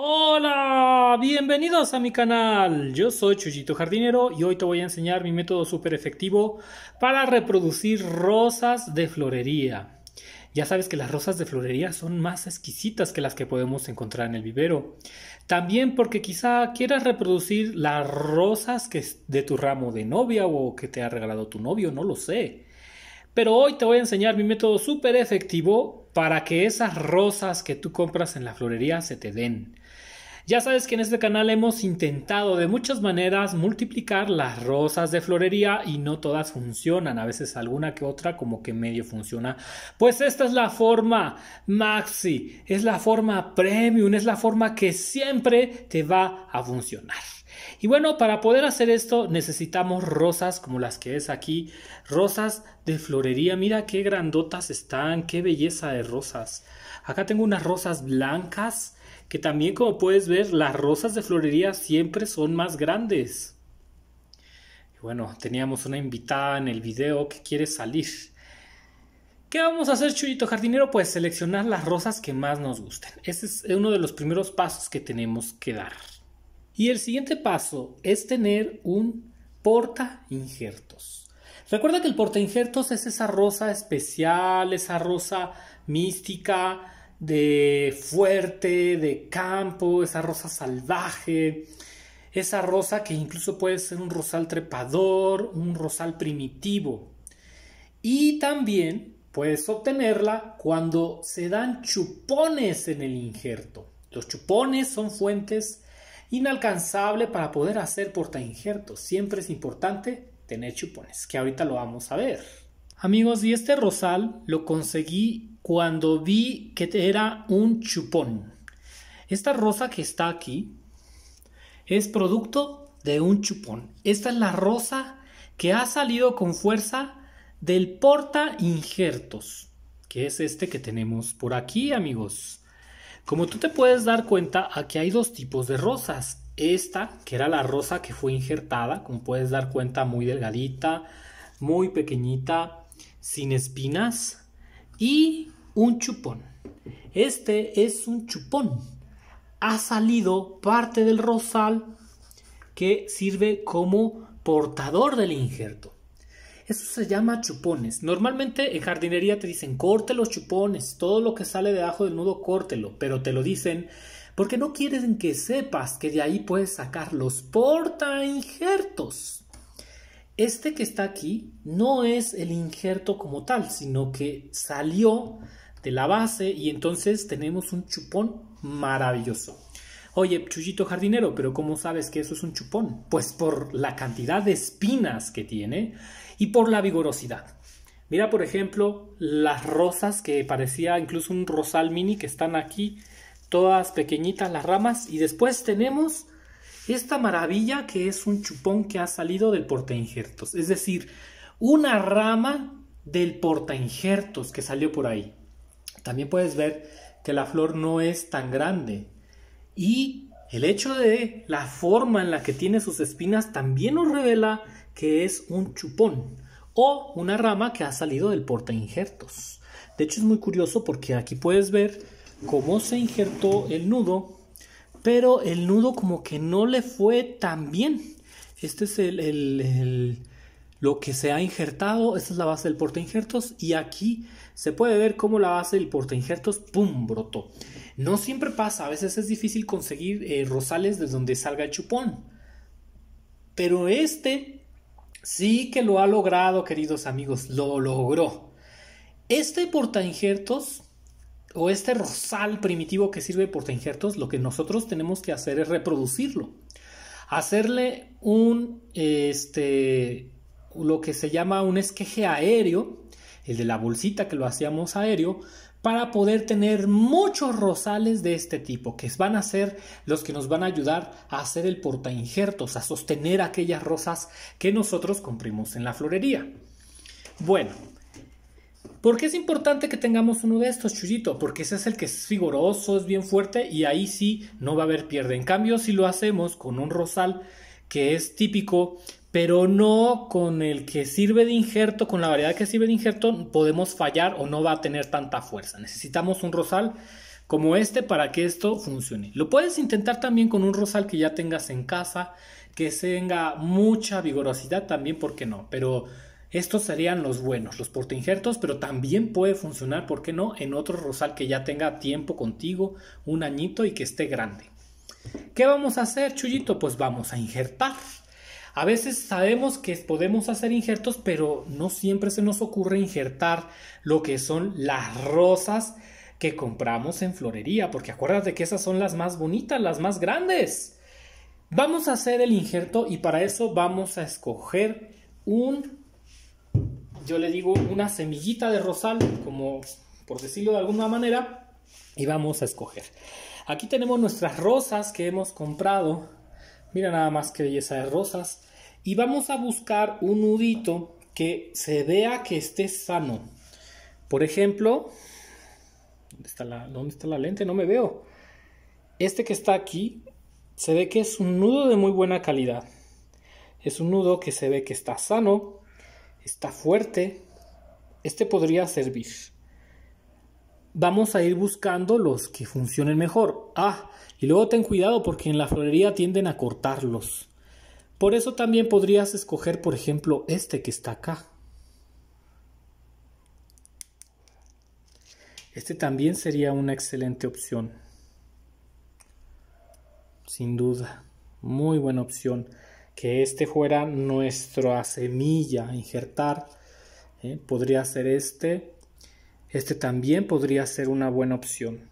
Hola, bienvenidos a mi canal. Yo soy Chuyito Jardinero y hoy te voy a enseñar mi método súper efectivo para reproducir rosas de florería. Ya sabes que las rosas de florería son más exquisitas que las que podemos encontrar en el vivero. También porque quizá quieras reproducir las rosas que de tu ramo de novia o que te ha regalado tu novio, no lo sé. Pero hoy te voy a enseñar mi método súper efectivo para que esas rosas que tú compras en la florería se te den. Ya sabes que en este canal hemos intentado de muchas maneras multiplicar las rosas de florería y no todas funcionan, a veces alguna que otra como que medio funciona. Pues esta es la forma maxi, es la forma premium, es la forma que siempre te va a funcionar. Y bueno, para poder hacer esto necesitamos rosas como las que es aquí, rosas de florería. Mira qué grandotas están, qué belleza de rosas. Acá tengo unas rosas blancas que también como puedes ver las rosas de florería siempre son más grandes. Y bueno, teníamos una invitada en el video que quiere salir. ¿Qué vamos a hacer, Chuyito Jardinero? Pues seleccionar las rosas que más nos gusten. Ese es uno de los primeros pasos que tenemos que dar. Y el siguiente paso es tener un porta injertos. Recuerda que el porta injertos es esa rosa especial, esa rosa mística, de fuerte, de campo, esa rosa salvaje, esa rosa que incluso puede ser un rosal trepador, un rosal primitivo. Y también puedes obtenerla cuando se dan chupones en el injerto. Los chupones son fuentes inalcanzables para poder hacer porta injerto Siempre es importante tener chupones, que ahorita lo vamos a ver. Amigos, y este rosal lo conseguí cuando vi que era un chupón. Esta rosa que está aquí es producto de un chupón. Esta es la rosa que ha salido con fuerza del porta injertos, que es este que tenemos por aquí, amigos. Como tú te puedes dar cuenta, aquí hay dos tipos de rosas. Esta, que era la rosa que fue injertada, como puedes dar cuenta, muy delgadita, muy pequeñita, sin espinas. Y un chupón. Este es un chupón. Ha salido parte del rosal que sirve como portador del injerto. Eso se llama chupones. Normalmente en jardinería te dicen corte los chupones, todo lo que sale debajo del nudo córtelo, pero te lo dicen porque no quieren que sepas que de ahí puedes sacar los porta injertos. Este que está aquí no es el injerto como tal, sino que salió de la base y entonces tenemos un chupón maravilloso. Oye, chullito jardinero, pero ¿cómo sabes que eso es un chupón? Pues por la cantidad de espinas que tiene y por la vigorosidad. Mira, por ejemplo, las rosas que parecía incluso un rosal mini que están aquí, todas pequeñitas las ramas. Y después tenemos esta maravilla que es un chupón que ha salido del porta injertos. Es decir, una rama del porta injertos que salió por ahí. También puedes ver que la flor no es tan grande. Y el hecho de la forma en la que tiene sus espinas también nos revela que es un chupón o una rama que ha salido del porta injertos. De hecho es muy curioso porque aquí puedes ver cómo se injertó el nudo, pero el nudo como que no le fue tan bien. Este es el lo que se ha injertado, esta es la base del porta injertos y aquí se puede ver cómo la base del porta injertos, ¡pum!, brotó. No siempre pasa, a veces es difícil conseguir eh, rosales desde donde salga el chupón. Pero este sí que lo ha logrado, queridos amigos, lo logró. Este porta injertos o este rosal primitivo que sirve de porta injertos, lo que nosotros tenemos que hacer es reproducirlo. Hacerle un este lo que se llama un esqueje aéreo, el de la bolsita que lo hacíamos aéreo, para poder tener muchos rosales de este tipo, que van a ser los que nos van a ayudar a hacer el injertos, a sostener aquellas rosas que nosotros comprimos en la florería. Bueno, ¿por qué es importante que tengamos uno de estos, Chuyito? Porque ese es el que es vigoroso, es bien fuerte y ahí sí no va a haber pierde. En cambio, si lo hacemos con un rosal que es típico pero no con el que sirve de injerto, con la variedad que sirve de injerto, podemos fallar o no va a tener tanta fuerza. Necesitamos un rosal como este para que esto funcione. Lo puedes intentar también con un rosal que ya tengas en casa, que tenga mucha vigorosidad también, ¿por qué no? Pero estos serían los buenos, los portainjertos, pero también puede funcionar, ¿por qué no?, en otro rosal que ya tenga tiempo contigo, un añito y que esté grande. ¿Qué vamos a hacer, Chuyito? Pues vamos a injertar. A veces sabemos que podemos hacer injertos, pero no siempre se nos ocurre injertar lo que son las rosas que compramos en florería, porque acuérdate que esas son las más bonitas, las más grandes. Vamos a hacer el injerto y para eso vamos a escoger un, yo le digo, una semillita de rosal, como por decirlo de alguna manera, y vamos a escoger. Aquí tenemos nuestras rosas que hemos comprado. Mira nada más que belleza de rosas y vamos a buscar un nudito que se vea que esté sano. Por ejemplo, ¿dónde está la, lente? No me veo. Este que está aquí se ve que es un nudo de muy buena calidad. Es un nudo que se ve que está sano, está fuerte. Este podría servir. Vamos a ir buscando los que funcionen mejor. Ah, y luego ten cuidado porque en la florería tienden a cortarlos. Por eso también podrías escoger, por ejemplo, este que está acá. Este también sería una excelente opción. Sin duda, muy buena opción. Que este fuera nuestra semilla a injertar. ¿eh? Podría ser este. Este también podría ser una buena opción.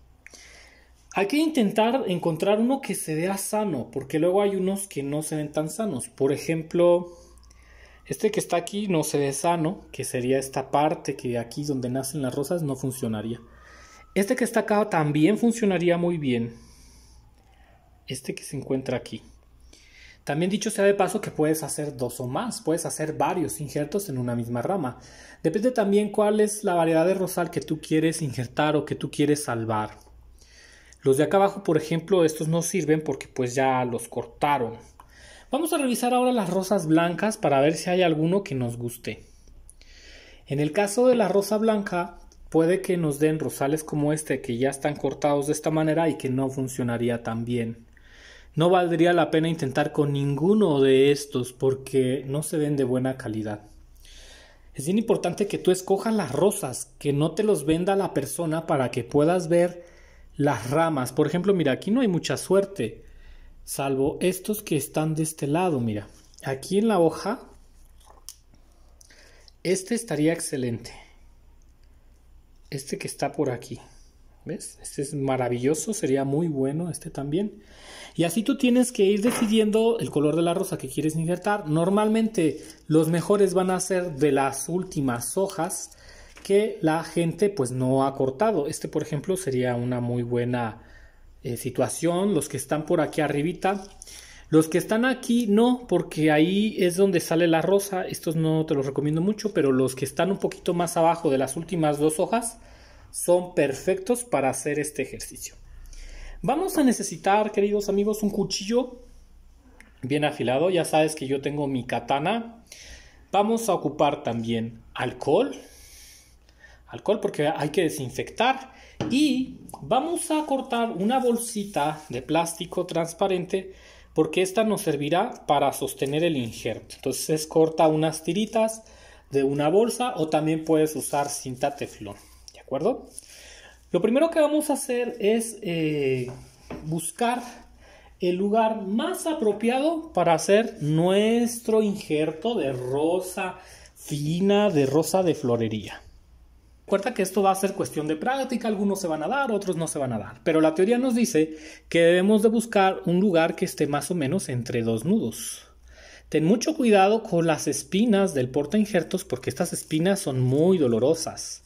Hay que intentar encontrar uno que se vea sano, porque luego hay unos que no se ven tan sanos. Por ejemplo, este que está aquí no se ve sano, que sería esta parte que aquí donde nacen las rosas no funcionaría. Este que está acá también funcionaría muy bien. Este que se encuentra aquí. También dicho sea de paso que puedes hacer dos o más, puedes hacer varios injertos en una misma rama. Depende también cuál es la variedad de rosal que tú quieres injertar o que tú quieres salvar. Los de acá abajo, por ejemplo, estos no sirven porque pues ya los cortaron. Vamos a revisar ahora las rosas blancas para ver si hay alguno que nos guste. En el caso de la rosa blanca, puede que nos den rosales como este que ya están cortados de esta manera y que no funcionaría tan bien. No valdría la pena intentar con ninguno de estos porque no se ven de buena calidad. Es bien importante que tú escojas las rosas, que no te los venda la persona para que puedas ver las ramas. Por ejemplo, mira, aquí no hay mucha suerte, salvo estos que están de este lado, mira. Aquí en la hoja, este estaría excelente. Este que está por aquí. ¿Ves? Este es maravilloso, sería muy bueno este también. Y así tú tienes que ir decidiendo el color de la rosa que quieres injertar. Normalmente los mejores van a ser de las últimas hojas que la gente pues no ha cortado. Este por ejemplo sería una muy buena eh, situación. Los que están por aquí arribita. Los que están aquí no, porque ahí es donde sale la rosa. Estos no te los recomiendo mucho, pero los que están un poquito más abajo de las últimas dos hojas son perfectos para hacer este ejercicio. Vamos a necesitar, queridos amigos, un cuchillo bien afilado. Ya sabes que yo tengo mi katana. Vamos a ocupar también alcohol, alcohol porque hay que desinfectar y vamos a cortar una bolsita de plástico transparente porque esta nos servirá para sostener el injerto. Entonces corta unas tiritas de una bolsa o también puedes usar cinta teflón, ¿de acuerdo? Lo primero que vamos a hacer es eh, buscar el lugar más apropiado para hacer nuestro injerto de rosa fina, de rosa de florería. Recuerda que esto va a ser cuestión de práctica, algunos se van a dar, otros no se van a dar, pero la teoría nos dice que debemos de buscar un lugar que esté más o menos entre dos nudos. Ten mucho cuidado con las espinas del porta injertos porque estas espinas son muy dolorosas.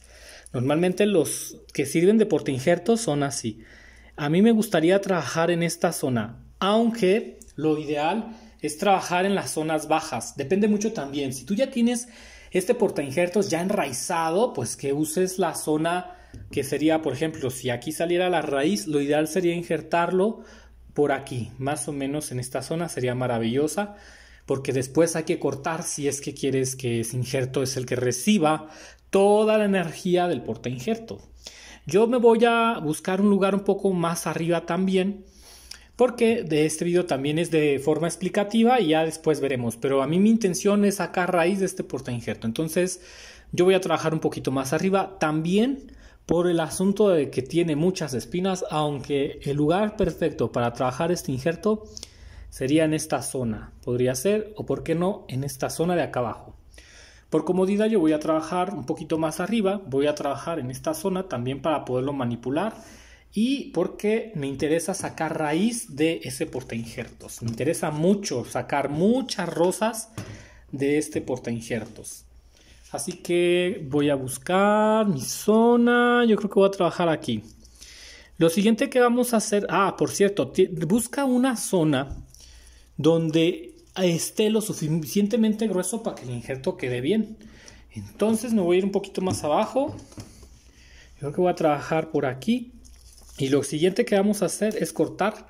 Normalmente los que sirven de porta injertos son así. A mí me gustaría trabajar en esta zona, aunque lo ideal es trabajar en las zonas bajas. Depende mucho también. Si tú ya tienes este porta injertos ya enraizado, pues que uses la zona que sería, por ejemplo, si aquí saliera la raíz, lo ideal sería injertarlo por aquí, más o menos en esta zona sería maravillosa, porque después hay que cortar si es que quieres que ese injerto es el que reciba toda la energía del porta injerto Yo me voy a buscar un lugar un poco más arriba también porque de este video también es de forma explicativa y ya después veremos. Pero a mí mi intención es sacar raíz de este porta injerto. Entonces yo voy a trabajar un poquito más arriba también por el asunto de que tiene muchas espinas, aunque el lugar perfecto para trabajar este injerto sería en esta zona. Podría ser, o por qué no, en esta zona de acá abajo. Por comodidad yo voy a trabajar un poquito más arriba, voy a trabajar en esta zona también para poderlo manipular y porque me interesa sacar raíz de ese injertos, Me interesa mucho sacar muchas rosas de este injertos, Así que voy a buscar mi zona. Yo creo que voy a trabajar aquí. Lo siguiente que vamos a hacer, ah, por cierto, busca una zona donde esté lo suficientemente grueso para que el injerto quede bien. Entonces me voy a ir un poquito más abajo. Yo creo que voy a trabajar por aquí. Y lo siguiente que vamos a hacer es cortar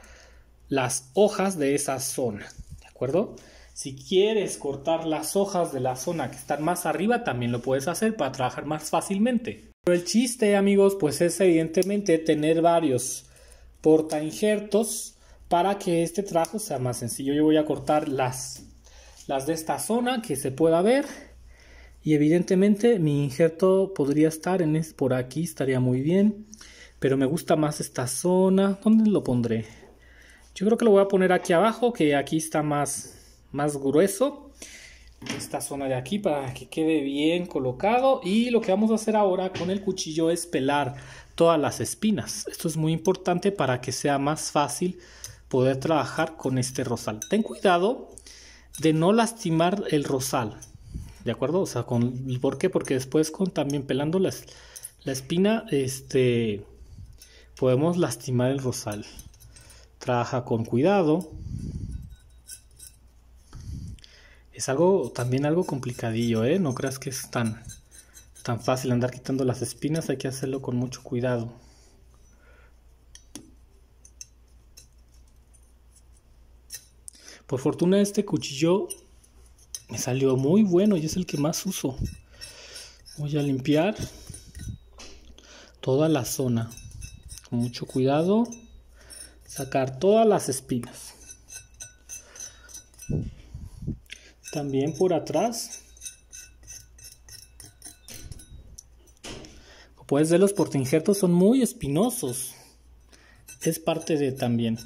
las hojas de esa zona, ¿de acuerdo? Si quieres cortar las hojas de la zona que están más arriba, también lo puedes hacer para trabajar más fácilmente. Pero el chiste, amigos, pues es evidentemente tener varios porta injertos para que este trabajo sea más sencillo. Yo voy a cortar las, las de esta zona que se pueda ver. Y evidentemente mi injerto podría estar en es, por aquí, estaría muy bien. Pero me gusta más esta zona. ¿Dónde lo pondré? Yo creo que lo voy a poner aquí abajo, que aquí está más, más grueso. Esta zona de aquí para que quede bien colocado. Y lo que vamos a hacer ahora con el cuchillo es pelar todas las espinas. Esto es muy importante para que sea más fácil poder trabajar con este rosal. Ten cuidado de no lastimar el rosal. ¿De acuerdo? O sea, con, ¿por qué? Porque después con también pelando las, la espina, este, podemos lastimar el rosal. Trabaja con cuidado. Es algo también algo complicadillo, ¿eh? No creas que es tan, tan fácil andar quitando las espinas, hay que hacerlo con mucho cuidado. Por fortuna este cuchillo me salió muy bueno y es el que más uso. Voy a limpiar toda la zona mucho cuidado sacar todas las espinas también por atrás como puedes ver los portinjertos son muy espinosos es parte de también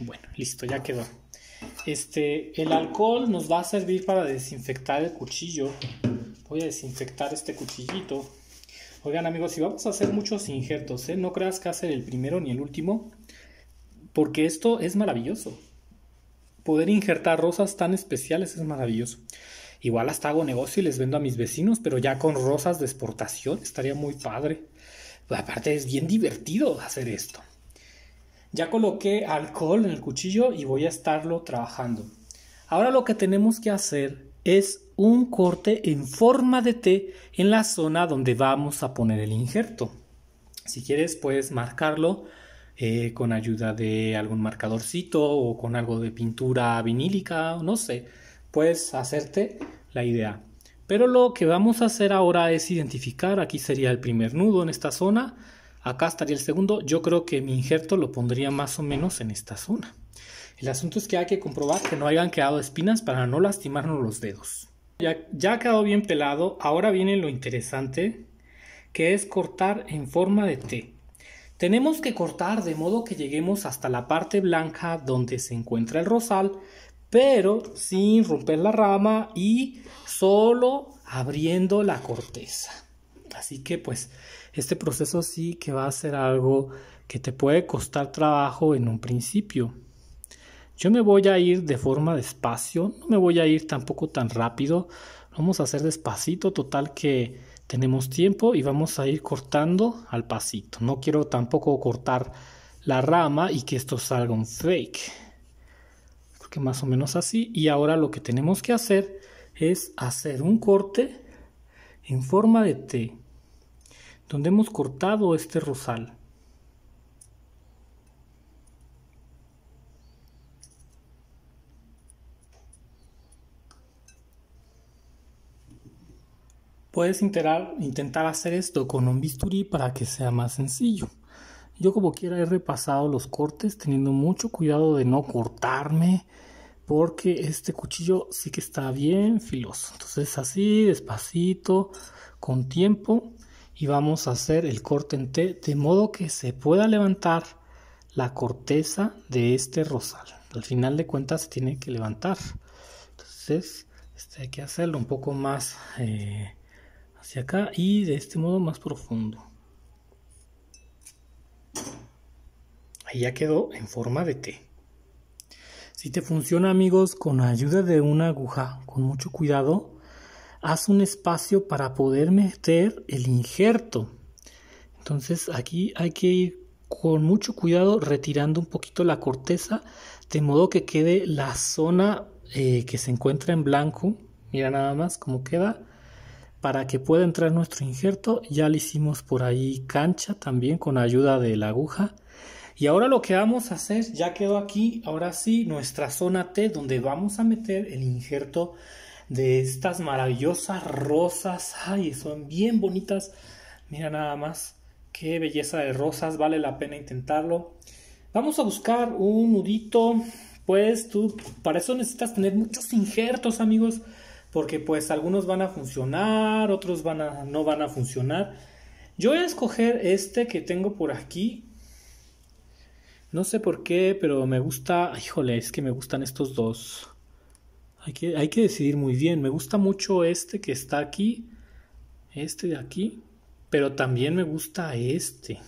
bueno listo ya quedó este el alcohol nos va a servir para desinfectar el cuchillo voy a desinfectar este cuchillito. Oigan amigos, si vamos a hacer muchos injertos, ¿eh? no creas que hacer el primero ni el último, porque esto es maravilloso. Poder injertar rosas tan especiales es maravilloso. Igual hasta hago negocio y les vendo a mis vecinos, pero ya con rosas de exportación estaría muy padre. Pues aparte es bien divertido hacer esto. Ya coloqué alcohol en el cuchillo y voy a estarlo trabajando. Ahora lo que tenemos que hacer es un corte en forma de T en la zona donde vamos a poner el injerto. Si quieres puedes marcarlo eh, con ayuda de algún marcadorcito o con algo de pintura vinílica, no sé, puedes hacerte la idea. Pero lo que vamos a hacer ahora es identificar, aquí sería el primer nudo en esta zona, acá estaría el segundo, yo creo que mi injerto lo pondría más o menos en esta zona. El asunto es que hay que comprobar que no hayan quedado espinas para no lastimarnos los dedos. Ya, ha quedado bien pelado, ahora viene lo interesante, que es cortar en forma de T. Tenemos que cortar de modo que lleguemos hasta la parte blanca donde se encuentra el rosal, pero sin romper la rama y solo abriendo la corteza. Así que pues este proceso sí que va a ser algo que te puede costar trabajo en un principio. Yo me voy a ir de forma despacio, no me voy a ir tampoco tan rápido, vamos a hacer despacito, total que tenemos tiempo y vamos a ir cortando al pasito. No quiero tampoco cortar la rama y que esto salga un fake. Creo que más o menos así. Y ahora lo que tenemos que hacer es hacer un corte en forma de T, donde hemos cortado este rosal. Puedes intentar hacer esto con un bisturí para que sea más sencillo. Yo como quiera he repasado los cortes teniendo mucho cuidado de no cortarme porque este cuchillo sí que está bien filoso. Entonces así, despacito, con tiempo y vamos a hacer el corte en T de modo que se pueda levantar la corteza de este rosal. Al final de cuentas tiene que levantar. Entonces este, hay que hacerlo un poco más eh, hacia acá y de este modo más profundo. Ahí ya quedó en forma de T. Si te funciona amigos, con ayuda de una aguja, con mucho cuidado, haz un espacio para poder meter el injerto. Entonces aquí hay que ir con mucho cuidado retirando un poquito la corteza, de modo que quede la zona eh, que se encuentra en blanco. Mira nada más cómo queda para que pueda entrar nuestro injerto ya le hicimos por ahí cancha también con ayuda de la aguja y ahora lo que vamos a hacer ya quedó aquí ahora sí nuestra zona T donde vamos a meter el injerto de estas maravillosas rosas ay son bien bonitas mira nada más qué belleza de rosas vale la pena intentarlo vamos a buscar un nudito pues tú para eso necesitas tener muchos injertos amigos porque pues algunos van a funcionar, otros van a, no van a funcionar. Yo voy a escoger este que tengo por aquí. No sé por qué, pero me gusta, híjole, es que me gustan estos dos. Hay que, hay que decidir muy bien. Me gusta mucho este que está aquí, este de aquí, pero también me gusta este.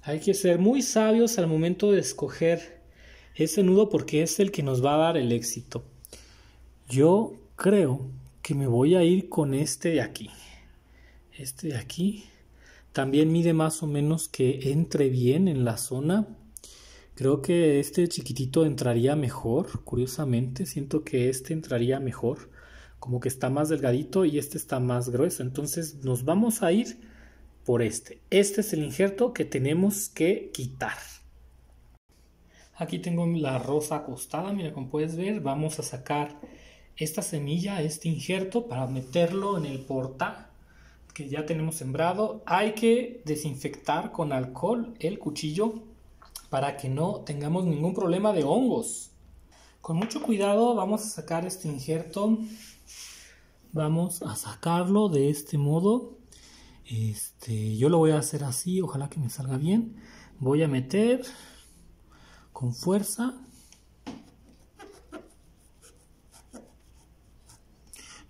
Hay que ser muy sabios al momento de escoger ese nudo porque es el que nos va a dar el éxito. Yo creo que me voy a ir con este de aquí. Este de aquí también mide más o menos que entre bien en la zona. Creo que este chiquitito entraría mejor, curiosamente. Siento que este entraría mejor. Como que está más delgadito y este está más grueso. Entonces nos vamos a ir por este. Este es el injerto que tenemos que quitar. Aquí tengo la rosa acostada, mira como puedes ver. Vamos a sacar esta semilla, este injerto, para meterlo en el porta que ya tenemos sembrado. Hay que desinfectar con alcohol el cuchillo para que no tengamos ningún problema de hongos. Con mucho cuidado vamos a sacar este injerto. Vamos a sacarlo de este modo. Este, yo lo voy a hacer así, ojalá que me salga bien. Voy a meter con fuerza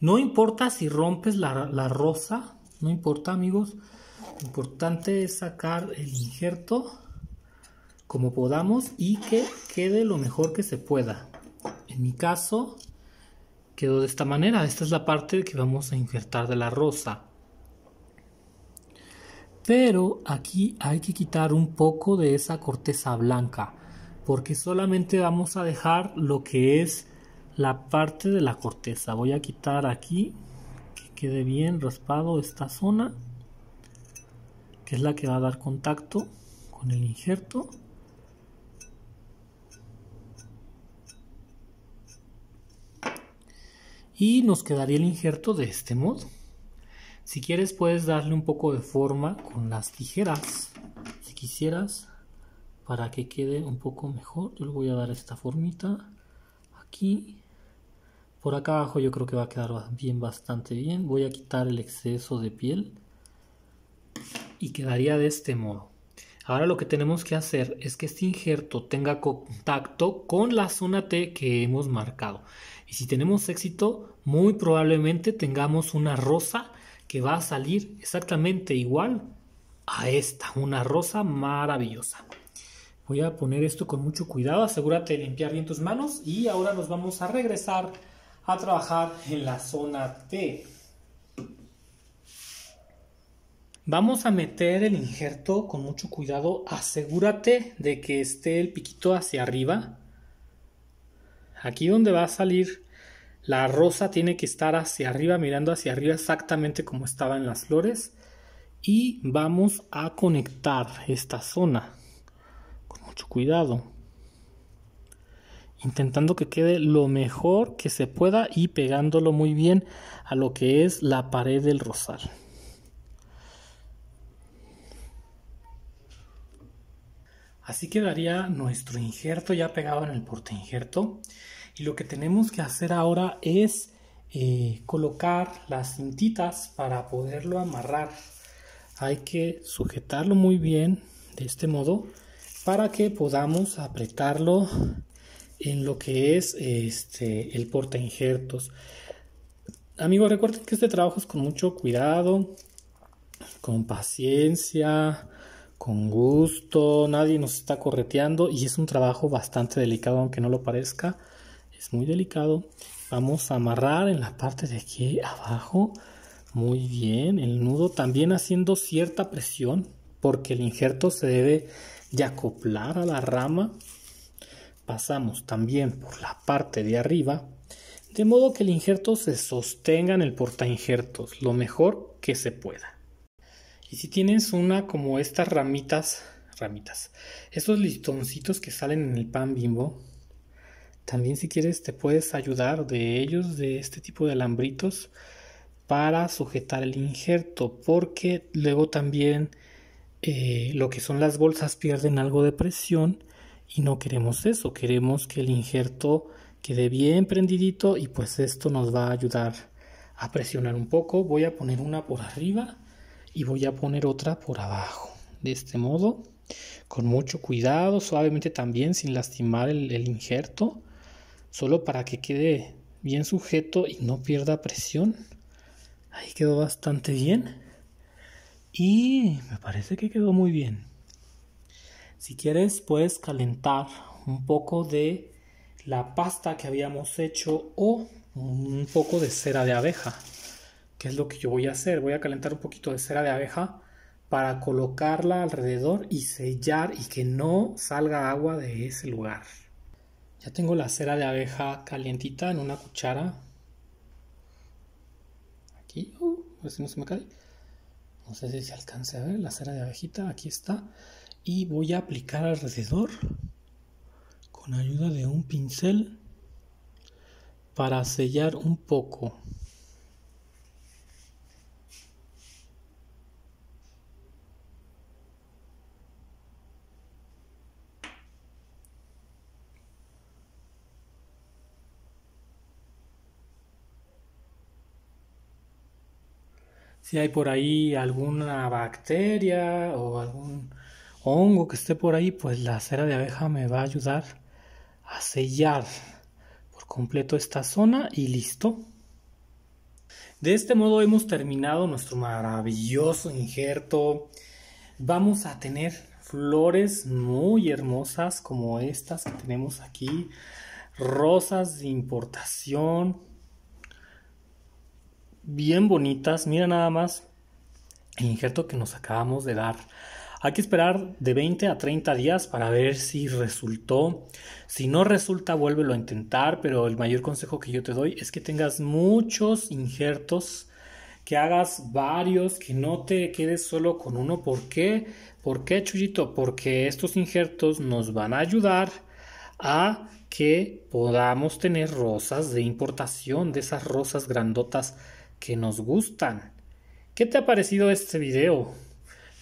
No importa si rompes la, rosa, no importa amigos. Lo importante es sacar el injerto como podamos y que quede lo mejor que se pueda. En mi caso quedó de esta manera. Esta es la parte que vamos a injertar de la rosa. Pero aquí hay que quitar un poco de esa corteza blanca porque solamente vamos a dejar lo que es la parte de la corteza. Voy a quitar aquí que quede bien raspado esta zona, que es la que va a dar contacto con el injerto. Y nos quedaría el injerto de este modo. Si quieres puedes darle un poco de forma con las tijeras, si quisieras, para que quede un poco mejor. Yo le voy a dar esta formita aquí por acá abajo yo creo que va a quedar bien, bastante bien. Voy a quitar el exceso de piel. Y quedaría de este modo. Ahora lo que tenemos que hacer es que este injerto tenga contacto con la zona T que hemos marcado. Y si tenemos éxito, muy probablemente tengamos una rosa que va a salir exactamente igual a esta. Una rosa maravillosa. Voy a poner esto con mucho cuidado. Asegúrate de limpiar bien tus manos. Y ahora nos vamos a regresar a trabajar en la zona T. Vamos a meter el injerto con mucho cuidado. Asegúrate de que esté el piquito hacia arriba. Aquí donde va a salir la rosa tiene que estar hacia arriba, mirando hacia arriba exactamente como estaba en las flores. Y vamos a conectar esta zona con mucho cuidado intentando que quede lo mejor que se pueda y pegándolo muy bien a lo que es la pared del rosal. Así quedaría nuestro injerto ya pegado en el porte injerto y lo que tenemos que hacer ahora es eh, colocar las cintitas para poderlo amarrar. Hay que sujetarlo muy bien de este modo para que podamos apretarlo en lo que es este, el porta injertos. Amigos, recuerden que este trabajo es con mucho cuidado, con paciencia, con gusto, nadie nos está correteando y es un trabajo bastante delicado, aunque no lo parezca, es muy delicado. Vamos a amarrar en la parte de aquí abajo, muy bien, el nudo también haciendo cierta presión porque el injerto se debe de acoplar a la rama pasamos también por la parte de arriba, de modo que el injerto se sostenga en el porta injertos, lo mejor que se pueda. Y si tienes una como estas ramitas, ramitas, estos listoncitos que salen en el pan bimbo, también si quieres te puedes ayudar de ellos, de este tipo de alambritos, para sujetar el injerto, porque luego también eh, lo que son las bolsas pierden algo de presión y no queremos eso, queremos que el injerto quede bien prendidito y pues esto nos va a ayudar a presionar un poco. Voy a poner una por arriba y voy a poner otra por abajo. De este modo, con mucho cuidado, suavemente también, sin lastimar el, el injerto, solo para que quede bien sujeto y no pierda presión. Ahí quedó bastante bien. Y me parece que quedó muy bien. Si quieres, puedes calentar un poco de la pasta que habíamos hecho o un poco de cera de abeja. Que es lo que yo voy a hacer? Voy a calentar un poquito de cera de abeja para colocarla alrededor y sellar y que no salga agua de ese lugar. Ya tengo la cera de abeja calientita en una cuchara. Aquí, uh, a ver si no se me cae. No sé si se alcance a ver la cera de abejita. Aquí está y voy a aplicar alrededor con ayuda de un pincel para sellar un poco. si hay por ahí alguna bacteria o algún hongo que esté por ahí, pues la cera de abeja me va a ayudar a sellar por completo esta zona y listo. De este modo hemos terminado nuestro maravilloso injerto. Vamos a tener flores muy hermosas como estas que tenemos aquí, rosas de importación, bien bonitas. Mira nada más el injerto que nos acabamos de dar. Hay que esperar de 20 a 30 días para ver si resultó. Si no resulta, vuélvelo a intentar, pero el mayor consejo que yo te doy es que tengas muchos injertos, que hagas varios, que no te quedes solo con uno. ¿Por qué? ¿Por qué, Chuyito? Porque estos injertos nos van a ayudar a que podamos tener rosas de importación, de esas rosas grandotas que nos gustan. ¿Qué te ha parecido este video?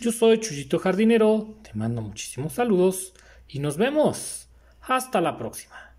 Yo soy Chuyito Jardinero, te mando muchísimos saludos y nos vemos. Hasta la próxima.